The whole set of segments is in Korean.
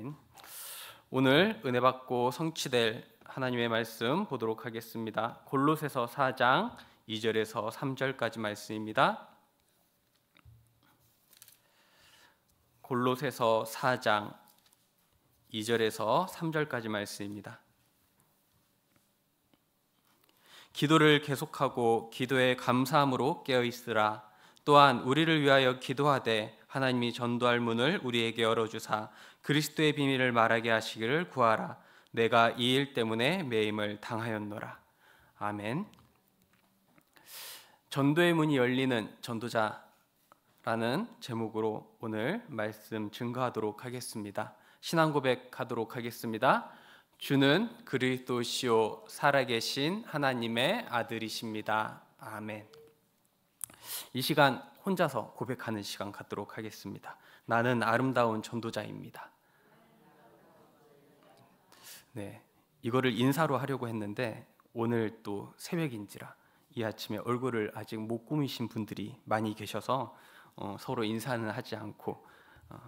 음. 오늘 은혜 받고 성취될 하나님의 말씀 보도록 하겠습니다. 골로새서 4장 2절에서 3절까지 말씀입니다. 골로새서 4장 2절에서 3절까지 말씀입니다. 기도를 계속하고 기도에 감사함으로 깨어 있으라. 또한 우리를 위하여 기도하되 하나님이 전도할 문을 우리에게 열어주사 그리스도의 비밀을 말하게 하시기를 구하라. 내가 이 일 때문에 매임을 당하였노라. 아멘. 전도의 문이 열리는 전도자라는 제목으로 오늘 말씀 증거하도록 하겠습니다. 신앙 고백하도록 하겠습니다. 주는 그리스도시요 살아계신 하나님의 아들이십니다. 아멘. 이 시간 혼자서 고백하는 시간 갖도록 하겠습니다. 나는 아름다운 전도자입니다. 네. 이거를 인사로 하려고 했는데 오늘 또 새벽인지라 이 아침에 얼굴을 아직 못 꾸미신 분들이 많이 계셔서 어, 서로 인사는 하지 않고 어,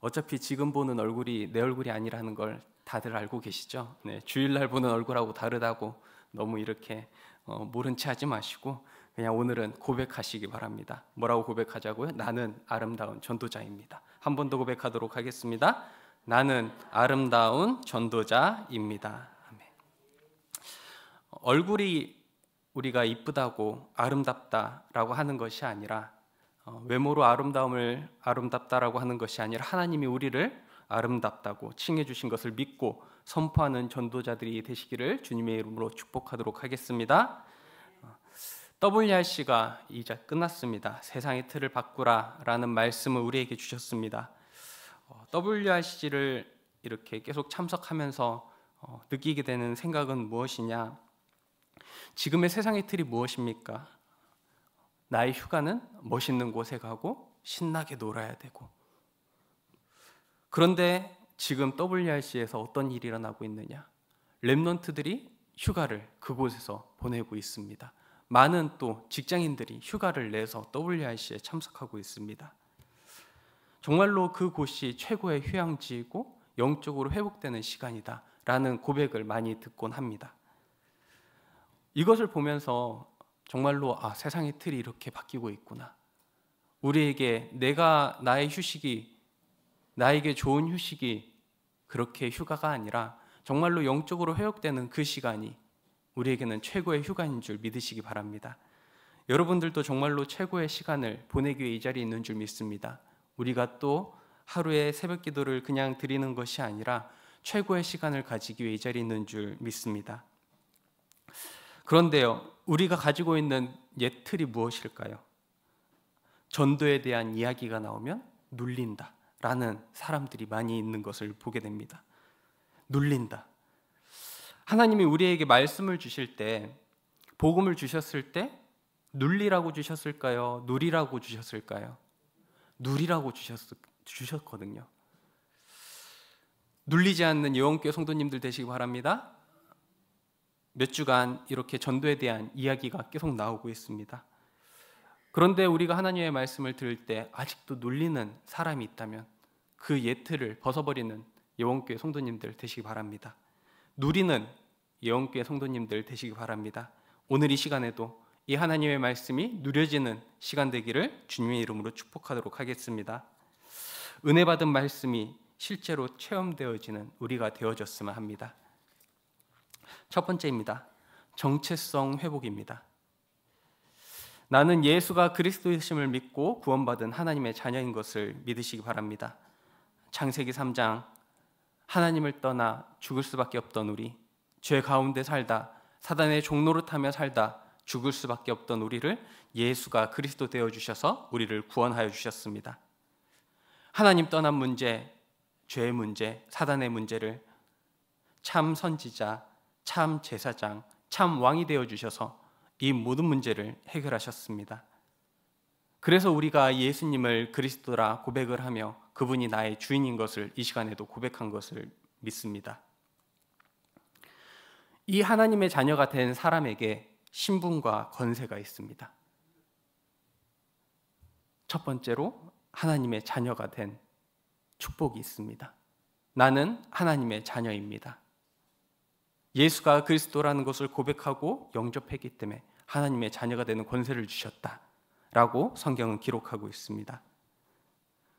어차피 지금 보는 얼굴이 내 얼굴이 아니라는 걸 다들 알고 계시죠? 네, 주일날 보는 얼굴하고 다르다고 너무 이렇게 어, 모른 채 하지 마시고 그냥 오늘은 고백하시기 바랍니다. 뭐라고 고백하자고요? 나는 아름다운 전도자입니다. 한 번 더 고백하도록 하겠습니다. 나는 아름다운 전도자입니다. 아멘. 얼굴이 우리가 이쁘다고 아름답다라고 하는 것이 아니라 어, 외모로 아름다움을 아름답다라고 하는 것이 아니라 하나님이 우리를 아름답다고 칭해 주신 것을 믿고 선포하는 전도자들이 되시기를 주님의 이름으로 축복하도록 하겠습니다. WRC가 이제 끝났습니다. 세상의 틀을 바꾸라라는 말씀을 우리에게 주셨습니다. WRC를 어, 이렇게 계속 참석하면서 어, 느끼게 되는 생각은 무엇이냐? 지금의 세상의 틀이 무엇입니까? 나의 휴가는 멋있는 곳에 가고 신나게 놀아야 되고. 그런데 지금 WRC에서 어떤 일이 일어나고 있느냐? 랩넌트들이 휴가를 그곳에서 보내고 있습니다. 많은 또 직장인들이 휴가를 내서 WRC에 참석하고 있습니다. 정말로 그곳이 최고의 휴양지이고 영적으로 회복되는 시간이다라는 고백을 많이 듣곤 합니다. 이것을 보면서 정말로 아, 세상의 틀이 이렇게 바뀌고 있구나. 우리에게 내가 나의 휴식이 나에게 좋은 휴식이 그렇게 휴가가 아니라 정말로 영적으로 회복되는 그 시간이 우리에게는 최고의 휴가인 줄 믿으시기 바랍니다. 여러분들도 정말로 최고의 시간을 보내기 위해 이 자리에 있는 줄 믿습니다. 우리가 또 하루에 새벽 기도를 그냥 드리는 것이 아니라 최고의 시간을 가지기 위해 이 자리에 있는 줄 믿습니다. 그런데요, 우리가 가지고 있는 옛 틀이 무엇일까요? 전도에 대한 이야기가 나오면 눌린다 라는 사람들이 많이 있는 것을 보게 됩니다. 눌린다. 하나님이 우리에게 말씀을 주실 때 복음을 주셨을 때 눌리라고 주셨을까요? 누리라고 주셨을까요? 누리라고 주셨, 주셨거든요. 눌리지 않는 여원교회 성도님들 되시기 바랍니다. 몇 주간 이렇게 전도에 대한 이야기가 계속 나오고 있습니다. 그런데 우리가 하나님의 말씀을 들을 때 아직도 눌리는 사람이 있다면 그 예틀을 벗어버리는 여원교회 성도님들 되시기 바랍니다. 누리는 예원교회 성도님들 되시기 바랍니다. 오늘 이 시간에도 이 하나님의 말씀이 누려지는 시간 되기를 주님의 이름으로 축복하도록 하겠습니다. 은혜 받은 말씀이 실제로 체험되어지는 우리가 되어졌으면 합니다. 첫 번째입니다. 정체성 회복입니다. 나는 예수가 그리스도이심을 믿고 구원받은 하나님의 자녀인 것을 믿으시기 바랍니다. 창세기 3장 하나님을 떠나 죽을 수밖에 없던 우리, 죄 가운데 살다 사단의 종노릇하며 살다 죽을 수밖에 없던 우리를 예수가 그리스도 되어 주셔서 우리를 구원하여 주셨습니다. 하나님 떠난 문제, 죄의 문제, 사단의 문제를 참 선지자, 참 제사장, 참 왕이 되어 주셔서 이 모든 문제를 해결하셨습니다. 그래서 우리가 예수님을 그리스도라 고백을 하며 그분이 나의 주인인 것을 이 시간에도 고백한 것을 믿습니다. 이 하나님의 자녀가 된 사람에게 신분과 권세가 있습니다. 첫 번째로 하나님의 자녀가 된 축복이 있습니다. 나는 하나님의 자녀입니다. 예수가 그리스도라는 것을 고백하고 영접했기 때문에 하나님의 자녀가 되는 권세를 주셨다. 라고 성경은 기록하고 있습니다.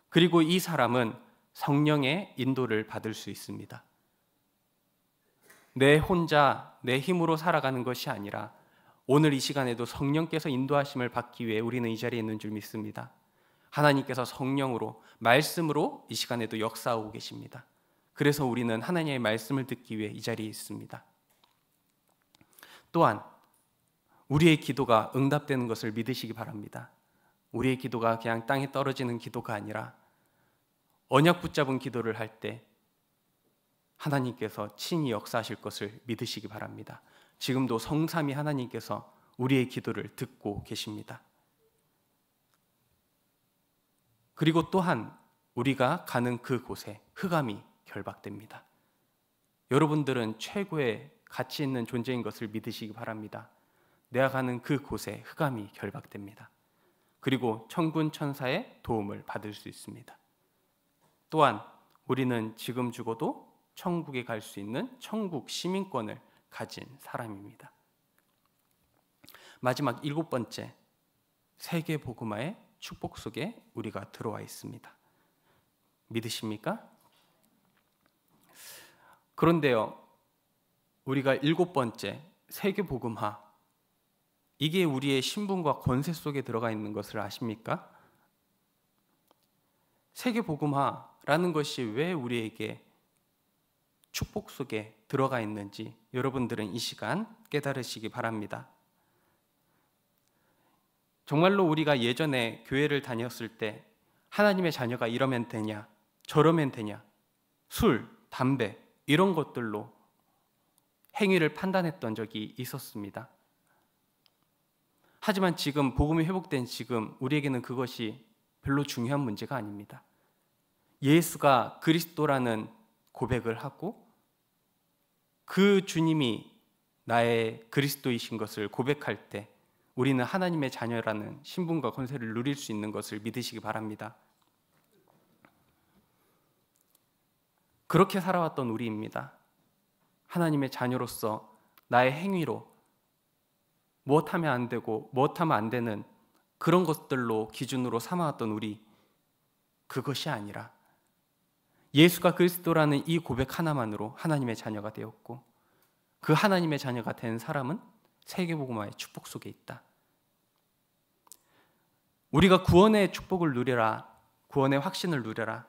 그리고 이 사람은 성령의 인도를 받을 수 있습니다. 내 혼자 내 힘으로 살아가는 것이 아니라 오늘 이 시간에도 성령께서 인도하심을 받기 위해 우리는 이 자리에 있는 줄 믿습니다. 하나님께서 성령으로 말씀으로 이 시간에도 역사하고 계십니다. 그래서 우리는 하나님의 말씀을 듣기 위해 이 자리에 있습니다. 또한 우리의 기도가 응답되는 것을 믿으시기 바랍니다. 우리의 기도가 그냥 땅에 떨어지는 기도가 아니라 언약 붙잡은 기도를 할 때 하나님께서 친히 역사하실 것을 믿으시기 바랍니다. 지금도 성삼이 하나님께서 우리의 기도를 듣고 계십니다. 그리고 또한 우리가 가는 그곳에 흑암이 결박됩니다. 여러분들은 최고의 가치 있는 존재인 것을 믿으시기 바랍니다. 내가 가는 그 곳에 흑암이 결박됩니다. 그리고 천군 천사의 도움을 받을 수 있습니다. 또한 우리는 지금 죽어도 천국에 갈 수 있는 천국 시민권을 가진 사람입니다. 마지막 일곱 번째 세계 복음화의 축복 속에 우리가 들어와 있습니다. 믿으십니까? 그런데요. 우리가 일곱 번째 세계 복음화 이게 우리의 신분과 권세 속에 들어가 있는 것을 아십니까? 세계 복음화라는 것이 왜 우리에게 축복 속에 들어가 있는지 여러분들은 이 시간 깨달으시기 바랍니다. 정말로 우리가 예전에 교회를 다녔을 때 하나님의 자녀가 이러면 되냐, 저러면 되냐, 술, 담배 이런 것들로 행위를 판단했던 적이 있었습니다. 하지만 지금 복음이 회복된 지금 우리에게는 그것이 별로 중요한 문제가 아닙니다. 예수가 그리스도라는 고백을 하고 그 주님이 나의 그리스도이신 것을 고백할 때 우리는 하나님의 자녀라는 신분과 권세를 누릴 수 있는 것을 믿으시기 바랍니다. 그렇게 살아왔던 우리입니다. 하나님의 자녀로서 나의 행위로 무엇하면 뭐 안 되고 무엇하면 뭐 안 되는 그런 것들로 기준으로 삼아왔던 우리 그것이 아니라 예수가 그리스도라는 이 고백 하나만으로 하나님의 자녀가 되었고 그 하나님의 자녀가 된 사람은 세계복음화의 축복 속에 있다. 우리가 구원의 축복을 누려라. 구원의 확신을 누려라.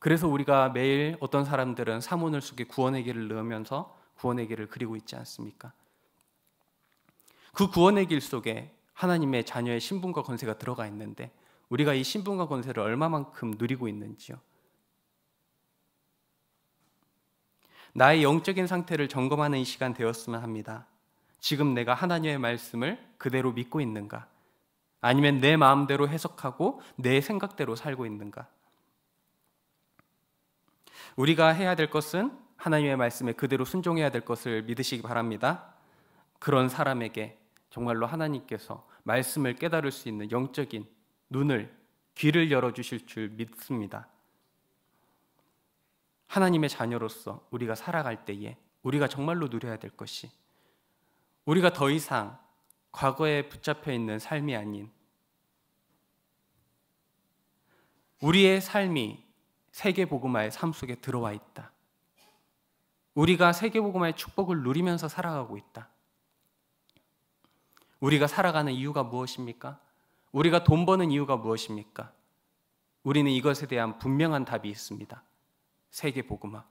그래서 우리가 매일 어떤 사람들은 사문을 속에 구원의 길을 넣으면서 구원의 길을 그리고 있지 않습니까? 그 구원의 길 속에 하나님의 자녀의 신분과 권세가 들어가 있는데 우리가 이 신분과 권세를 얼마만큼 누리고 있는지요. 나의 영적인 상태를 점검하는 이 시간 되었으면 합니다. 지금 내가 하나님의 말씀을 그대로 믿고 있는가? 아니면 내 마음대로 해석하고 내 생각대로 살고 있는가? 우리가 해야 될 것은 하나님의 말씀에 그대로 순종해야 될 것을 믿으시기 바랍니다. 그런 사람에게 정말로 하나님께서 말씀을 깨달을 수 있는 영적인 눈을 귀를 열어 주실 줄 믿습니다. 하나님의 자녀로서 우리가 살아갈 때에 우리가 정말로 누려야 될 것이 우리가 더 이상 과거에 붙잡혀 있는 삶이 아닌 우리의 삶이 세계 복음화의 삶 속에 들어와 있다. 우리가 세계 복음화의 축복을 누리면서 살아가고 있다. 우리가 살아가는 이유가 무엇입니까? 우리가 돈 버는 이유가 무엇입니까? 우리는 이것에 대한 분명한 답이 있습니다. 세계 복음화.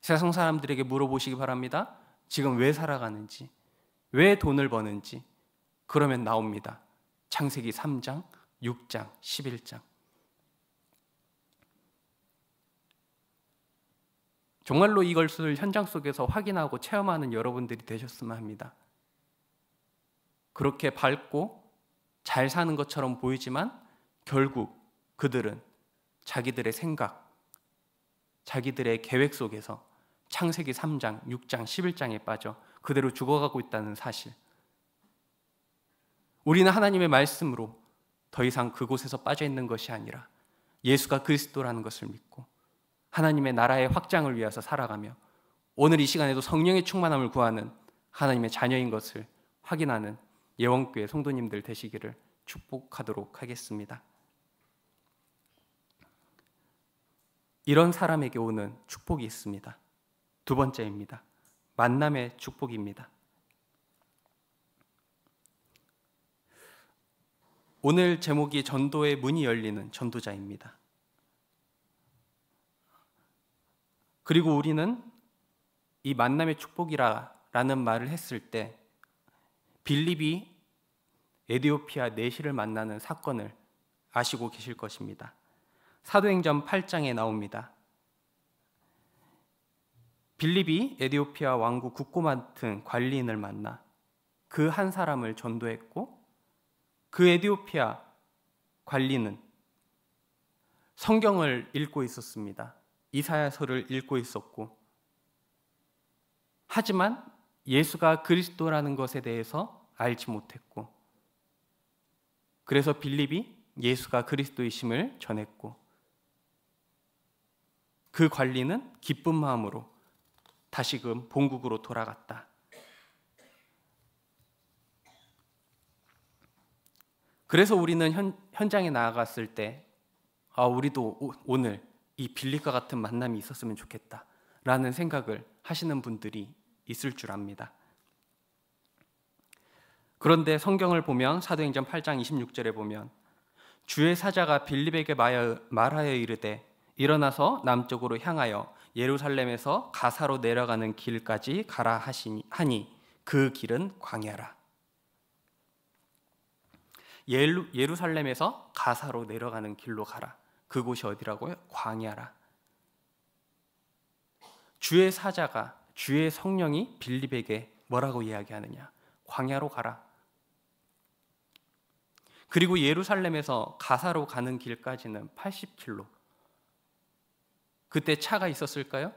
세상 사람들에게 물어보시기 바랍니다. 지금 왜 살아가는지, 왜 돈을 버는지. 그러면 나옵니다. 창세기 3장, 6장, 11장. 정말로 이것 현장 속에서 확인하고 체험하는 여러분들이 되셨으면 합니다. 그렇게 밝고 잘 사는 것처럼 보이지만 결국 그들은 자기들의 생각, 자기들의 계획 속에서 창세기 3장, 6장, 11장에 빠져 그대로 죽어가고 있다는 사실. 우리는 하나님의 말씀으로 더 이상 그곳에서 빠져 있는 것이 아니라 예수가 그리스도라는 것을 믿고 하나님의 나라의 확장을 위해서 살아가며 오늘 이 시간에도 성령의 충만함을 구하는 하나님의 자녀인 것을 확인하는 예원교회 성도님들 되시기를 축복하도록 하겠습니다. 이런 사람에게 오는 축복이 있습니다. 두 번째입니다. 만남의 축복입니다. 오늘 제목이 전도의 문이 열리는 전도자입니다. 그리고 우리는 이 만남의 축복이라는 말을 했을 때 빌립이 에디오피아 내시를 만나는 사건을 아시고 계실 것입니다. 사도행전 8장에 나옵니다. 빌립이 에디오피아 왕국 국고 맡은 관리인을 만나 그 한 사람을 전도했고 그 에디오피아 관리는 성경을 읽고 있었습니다. 이사야서를 읽고 있었고 하지만 예수가 그리스도라는 것에 대해서 알지 못했고 그래서 빌립이 예수가 그리스도이심을 전했고 그 관리는 기쁜 마음으로 다시금 본국으로 돌아갔다. 그래서 우리는 현, 장에 나아갔을 때, 아, 우리도 오, 늘이 빌립과 같은 만남이 있었으면 좋겠다. 라는 생각을 하시는 분들이 있을 줄 압니다. 그런데 성경을 보면 사도행전 8장 26절에 보면 주의 사자가 빌립에게 말하여 이르되 일어나서 남쪽으로 향하여 예루살렘에서 가사로 내려가는 길까지 가라 하시니 그 길은 광야라. 예루, 예루살렘에서 가사로 내려가는 길로 가라. 그곳이 어디라고요? 광야라. 주의 사자가 주의 성령이 빌립에게 뭐라고 이야기하느냐? 광야로 가라. 그리고 예루살렘에서 가사로 가는 길까지는 80km. 그때 차가 있었을까요?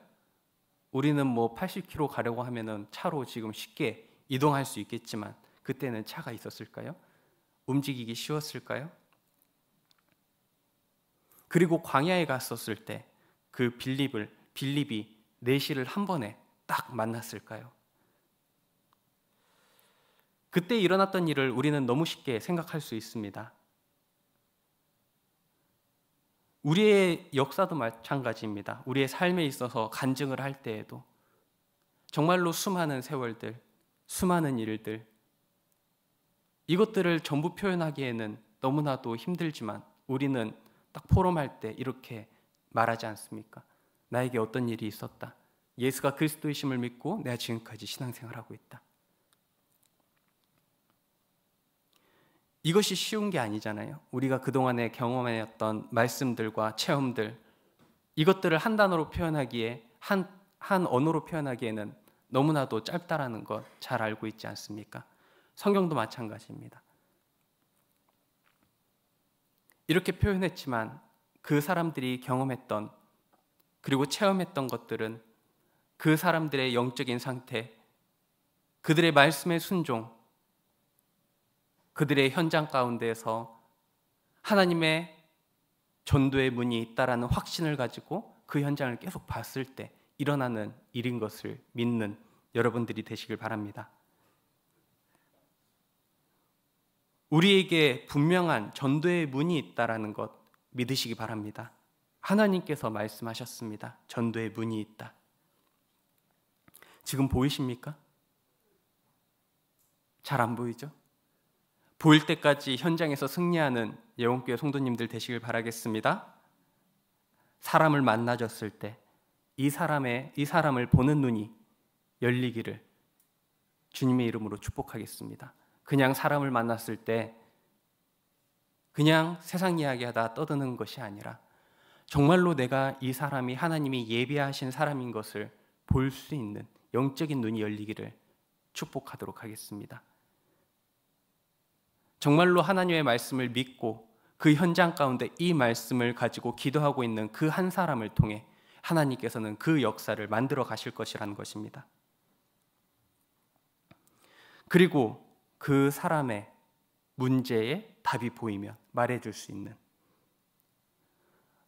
우리는 뭐 80km 가려고 하면은 차로 지금 쉽게 이동할 수 있겠지만 그때는 차가 있었을까요? 움직이기 쉬웠을까요? 그리고 광야에 갔었을 때 그 빌립을 빌립이 내실을 한 번에 딱 만났을까요? 그때 일어났던 일을 우리는 너무 쉽게 생각할 수 있습니다. 우리의 역사도 마찬가지입니다. 우리의 삶에 있어서 간증을 할 때에도 정말로 수많은 세월들, 수많은 일들, 이것들을 전부 표현하기에는 너무나도 힘들지만 우리는 딱 포럼할 때 이렇게 말하지 않습니까? 나에게 어떤 일이 있었다. 예수가 그리스도이심을 믿고 내가 지금까지 신앙생활하고 있다. 이것이 쉬운 게 아니잖아요. 우리가 그동안에 경험했던 말씀들과 체험들, 이것들을 한 단어로 표현하기에, 한, 한 언어로 표현하기에는 너무나도 짧다라는 것 잘 알고 있지 않습니까? 성경도 마찬가지입니다. 이렇게 표현했지만 그 사람들이 경험했던 그리고 체험했던 것들은 그 사람들의 영적인 상태, 그들의 말씀의 순종, 그들의 현장 가운데에서 하나님의 전도의 문이 있다라는 확신을 가지고 그 현장을 계속 봤을 때 일어나는 일인 것을 믿는 여러분들이 되시길 바랍니다. 우리에게 분명한 전도의 문이 있다라는 것 믿으시기 바랍니다. 하나님께서 말씀하셨습니다. 전도의 문이 있다. 지금 보이십니까? 잘 안 보이죠? 보일 때까지 현장에서 승리하는 예원교회 성도님들 되시길 바라겠습니다. 사람을 만나졌을 때 이 사람의 이 사람을 보는 눈이 열리기를 주님의 이름으로 축복하겠습니다. 그냥 사람을 만났을 때 그냥 세상 이야기하다 떠드는 것이 아니라 정말로 내가 이 사람이 하나님이 예비하신 사람인 것을 볼 수 있는 영적인 눈이 열리기를 축복하도록 하겠습니다. 정말로 하나님의 말씀을 믿고 그 현장 가운데 이 말씀을 가지고 기도하고 있는 그 한 사람을 통해 하나님께서는 그 역사를 만들어 가실 것이라는 것입니다. 그리고 그 사람의 문제에 답이 보이면 말해줄 수 있는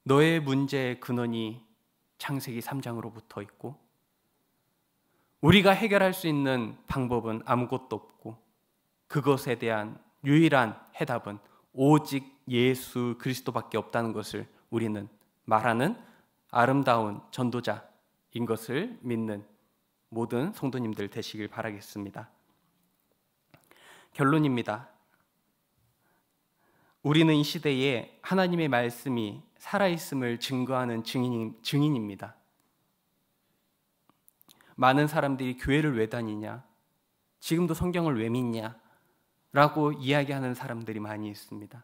너의 문제의 근원이 창세기 3장으로부터 있고 우리가 해결할 수 있는 방법은 아무것도 없고 그것에 대한 유일한 해답은 오직 예수 그리스도밖에 없다는 것을 우리는 말하는 아름다운 전도자인 것을 믿는 모든 성도님들 되시길 바라겠습니다. 결론입니다. 우리는 이 시대에 하나님의 말씀이 살아있음을 증거하는 증인, 증인입니다. 많은 사람들이 교회를 왜 다니냐? 지금도 성경을 왜 믿냐? 라고 이야기하는 사람들이 많이 있습니다.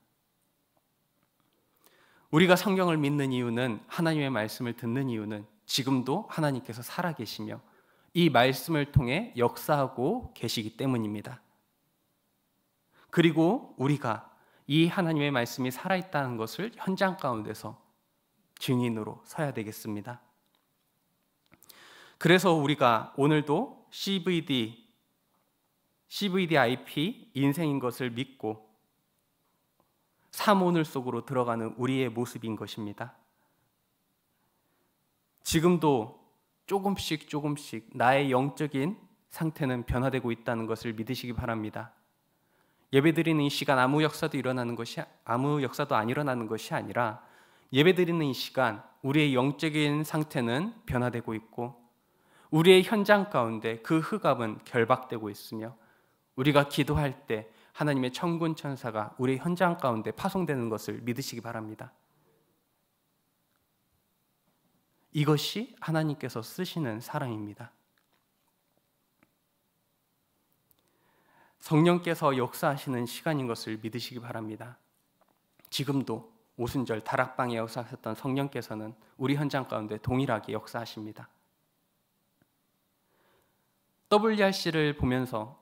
우리가 성경을 믿는 이유는 하나님의 말씀을 듣는 이유는 지금도 하나님께서 살아계시며 이 말씀을 통해 역사하고 계시기 때문입니다. 그리고 우리가 이 하나님의 말씀이 살아있다는 것을 현장 가운데서 증인으로 서야 되겠습니다. 그래서 우리가 오늘도 CVD, CVDIP 인생인 것을 믿고 사모늘 속으로 들어가는 우리의 모습인 것입니다. 지금도 조금씩 조금씩 나의 영적인 상태는 변화되고 있다는 것을 믿으시기 바랍니다. 예배드리는 이 시간 아무 역사도 일어나는 것이 아무 역사도 안 일어나는 것이 아니라 예배드리는 이 시간 우리의 영적인 상태는 변화되고 있고 우리의 현장 가운데 그 흑암은 결박되고 있으며 우리가 기도할 때 하나님의 천군 천사가 우리의 현장 가운데 파송되는 것을 믿으시기 바랍니다. 이것이 하나님께서 쓰시는 사랑입니다. 성령께서 역사하시는 시간인 것을 믿으시기 바랍니다. 지금도 오순절 다락방에 역사하셨던 성령께서는 우리 현장 가운데 동일하게 역사하십니다. WRC를 보면서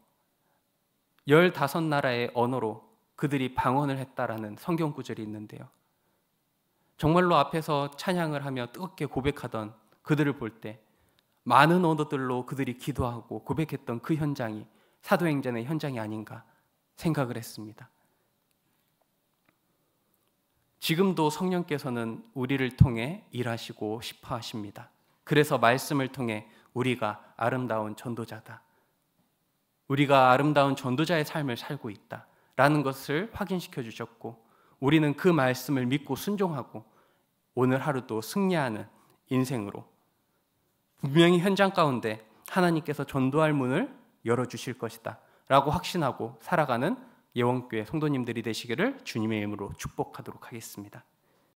15나라의 언어로 그들이 방언을 했다라는 성경 구절이 있는데요. 정말로 앞에서 찬양을 하며 뜨겁게 고백하던 그들을 볼 때 많은 언어들로 그들이 기도하고 고백했던 그 현장이 사도행전의 현장이 아닌가 생각을 했습니다. 지금도 성령께서는 우리를 통해 일하시고 싶어 하십니다. 그래서 말씀을 통해 우리가 아름다운 전도자다. 우리가 아름다운 전도자의 삶을 살고 있다. 라는 것을 확인시켜 주셨고, 우리는 그 말씀을 믿고 순종하고, 오늘 하루도 승리하는 인생으로, 분명히 현장 가운데 하나님께서 전도할 문을 열어주실 것이다. 라고 확신하고 살아가는 예원교회 성도님들이 되시기를 주님의 이름으로 축복하도록 하겠습니다.